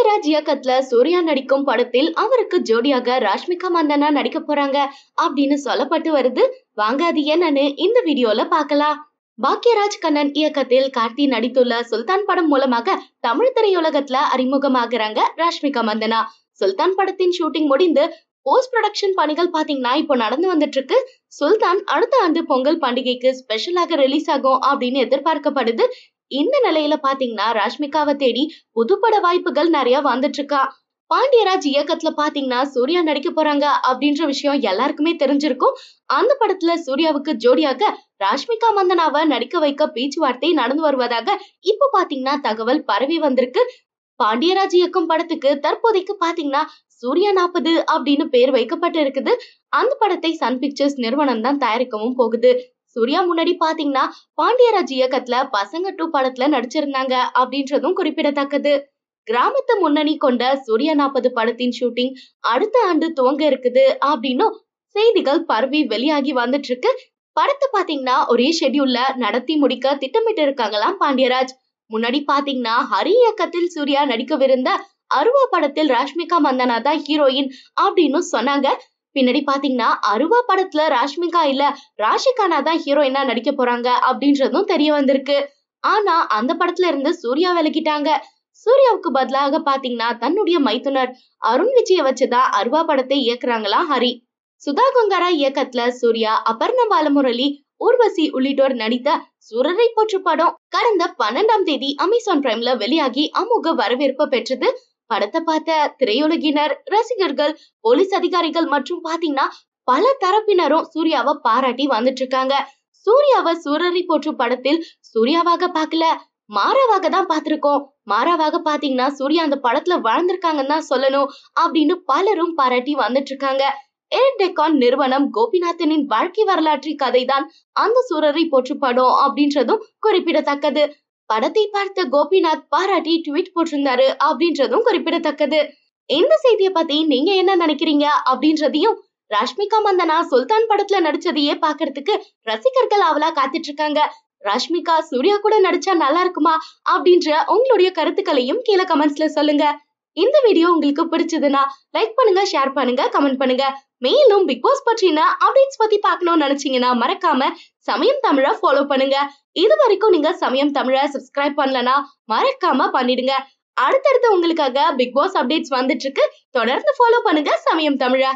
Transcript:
இளையராஜ் இயக்கத்துல சூர்யா நடிக்கும் படத்தில் அவருக்கு ஜோடியாக ராஷ்மிகா மந்தனா நடிக்க போறாங்க அப்படின்னு சொல்லப்பட்டு வருது வாங்க அது என்னன்னு இந்த வீடியோல பாக்கலாம் பாக்யராஜ் கண்ணன் இயக்கத்தில் கார்த்தி நடித்துள்ள சுல்தான் படம் மூலமாக தமிழ் திரையுலகத்துல அறிமுகமாகறாங்க ராஷ்மிகா மந்தனா சுல்தான் படத்தின் ஷூட்டிங் முடிந்து போஸ்ட் ப்ரொடக்ஷன் பணிகள் பாத்தீங்கன்னா இப்போ நடந்து வந்துட்டு இருக்கு சுல்தான் அடுத்த ஆண்டு பொங்கல் பண்டிகைக்கு ஸ்பெஷலாக ரிலீஸ் ஆகும் அப்படின்னு எதிர்பார்க்கப்படுது இந்த நிலையில பாத்தீங்கன்னா ராஷ்மிகாவை தேடி புதுப்பட வாய்ப்புகள் நிறைய வந்துட்டு இருக்கா பாண்டியராஜ் இயக்கத்துல பாத்தீங்கன்னா சூர்யா நடிக்க போறாங்க அப்படின்ற விஷயம் எல்லாருக்குமே தெரிஞ்சிருக்கும் அந்த படத்துல சூர்யாவுக்கு ஜோடியாக ராஷ்மிகா மந்தனாவை நடிக்க வைக்க பேச்சுவார்த்தை நடந்து வருவதாக இப்ப பாத்தீங்கன்னா தகவல் பரவி வந்திருக்கு பாண்டியராஜ் இயக்கும் படத்துக்கு தற்போதைக்கு பாத்தீங்கன்னா சூர்யா நாற்பது அப்படின்னு பேர் வைக்கப்பட்டு இருக்குது அந்த படத்தை சன் பிக்சர்ஸ் நிறுவனம் தான் தயாரிக்கவும் போகுது சூர்யா முன்னாடி பாத்தீங்கன்னா பாண்டியராஜ் இயக்கத்துல பசங்க டூ படத்துல நடிச்சிருந்தாங்க அப்படின்றதும் குறிப்பிடத்தக்கது கிராமத்து முன்னணி கொண்ட சூர்யா நாற்பது படத்தின் ஷூட்டிங் அடுத்த ஆண்டு துவங்க இருக்குது அப்படின்னு செய்திகள் பரவி வெளியாகி வந்துட்டு இருக்கு படத்தை பாத்தீங்கன்னா ஒரே ஷெட்யூல்ல நடத்தி முடிக்க திட்டமிட்டு இருக்காங்களாம் பாண்டியராஜ் முன்னாடி பாத்தீங்கன்னா ஹரி இயக்கத்தில் சூர்யா நடிக்கவிருந்த அருவா படத்தில் ராஷ்மிகா மந்தனா தான் ஹீரோயின் அப்படின்னு சொன்னாங்க பின்னாடி பாத்தீங்கன்னா அருவா படத்துல ராஷ்மிகா இல்ல ராஷிகானா தான் ஹீரோயினா நடிக்க போறாங்க அப்படின்றதும் தெரிய வந்திருக்கு ஆனா அந்த படத்துல இருந்து சூர்யா விலகிட்டாங்க சூர்யாவுக்கு பதிலாக பாத்தீங்கன்னா தன்னுடைய மைத்துனர் அருண் விஜய வச்சுதான் அருவா படத்தை இயக்குறாங்களா ஹரி சுதா கங்காரா இயக்கத்துல சூர்யா அபர்ண பாலமுரளி ஊர்வசி உள்ளிட்டோர் நடித்த சுரரை போற்று படம் கடந்த பன்னெண்டாம் தேதி அமேசான் பிரைம்ல வெளியாகி அமோக வரவேற்பு பெற்றது படத்தை பார்த்த திரையுலகினர் ரசிகர்கள் போலீஸ் அதிகாரிகள் மற்றும் பாத்தீங்கன்னா பல தரப்பினரும் சூர்யாவை பாராட்டி வந்துட்டு இருக்காங்க சூர்யாவை சூரரை போற்றும் படத்தில் சூர்யாவாக பார்க்கல மாறாவாக தான் பார்த்திருக்கோம் மாறாவாக பாத்தீங்கன்னா சூர்யா அந்த படத்துல வளர்ந்துருக்காங்கன்னு தான் சொல்லணும் அப்படின்னு பலரும் பாராட்டி வந்துட்டு இருக்காங்க ஏர்டெக்கான் நிறுவனம் கோபிநாத்தனின் வாழ்க்கை வரலாற்று கதைதான் அந்த சூரரை போற்று படம் அப்படின்றதும் குறிப்பிடத்தக்கது படத்தை பார்த்த கோபிநாத் பாராட்டி ட்வீட் போட்டிருந்தாரு அப்படின்றதும் குறிப்பிடத்தக்கது இந்த செய்தியை பத்தி நீங்க என்ன நினைக்கிறீங்க அப்படின்றதையும் ராஷ்மிகா மந்தனா சுல்தான் படத்துல நடிச்சதையே பாக்குறதுக்கு ரசிகர்கள் அவளா காத்துட்டு இருக்காங்க ராஷ்மிகா சூர்யா கூட நடிச்சா நல்லா இருக்குமா அப்படின்ற உங்களுடைய கருத்துக்களையும் கீழே கமெண்ட்ஸ்ல சொல்லுங்க இந்த வீடியோ உங்களுக்கு பிடிச்சதுன்னா லைக் பண்ணுங்க ஷேர் பண்ணுங்க கமெண்ட் பண்ணுங்க மேலும் பிக் பாஸ் பற்றின அப்டேட்ஸ் பத்தி பார்க்கணும்னு நினைச்சீங்கன்னா மறக்காம சமயம் தமிழை ஃபாலோ பண்ணுங்க இது வரைக்கும் நீங்க சமயம் தமிழை சப்ஸ்கிரைப் பண்ணலனா மறக்காம பண்ணிடுங்க அடுத்தடுத்து உங்களுக்காக பிக் பாஸ் அப்டேட்ஸ் வந்துட்டு இருக்கு தொடர்ந்து ஃபாலோ பண்ணுங்க சமயம் தமிழை